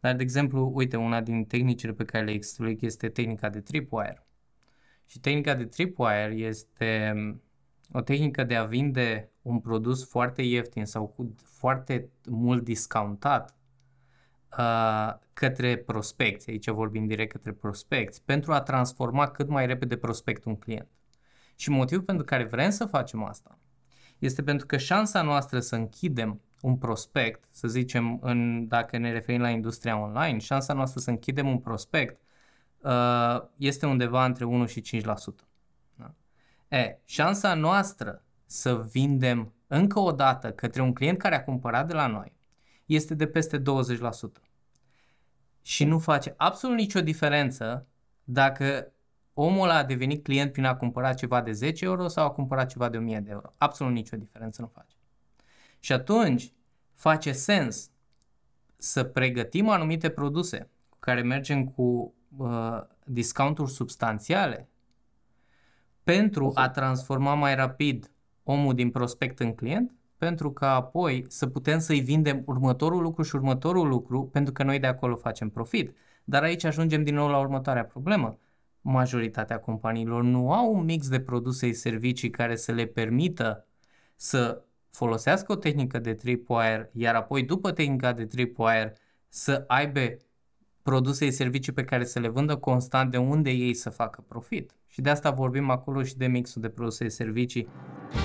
Dar, de exemplu, uite, una din tehnicile pe care le explic este tehnica de tripwire. Și tehnica de tripwire este mm, o tehnică de a vinde un produs foarte ieftin sau cu foarte mult discountat uh, către prospecți, aici vorbim direct către prospecți, pentru a transforma cât mai repede prospectul în client. Și motivul pentru care vrem să facem asta este pentru că șansa noastră să închidem un prospect, să zicem, în, dacă ne referim la industria online, șansa noastră să închidem un prospect uh, este undeva între 1 și 5%. Da? E, șansa noastră să vindem încă o dată către un client care a cumpărat de la noi este de peste 20%. Și nu face absolut nicio diferență dacă omul a devenit client prin a cumpăra ceva de 10 euro sau a cumpărat ceva de 1000 de euro. Absolut nicio diferență nu face. Și atunci, face sens să pregătim anumite produse cu care mergem cu uh, discounturi substanțiale pentru a exact. transforma mai rapid omul din prospect în client, pentru că apoi să putem să-i vindem următorul lucru și următorul lucru, pentru că noi de acolo facem profit. Dar aici ajungem din nou la următoarea problemă. Majoritatea companiilor nu au un mix de produse și servicii care să le permită să folosească o tehnică de tripwire, iar apoi după tehnica de tripwire să aibă produse și servicii pe care să le vândă constant de unde ei să facă profit. Și de asta vorbim acolo și de mixul de produse și servicii.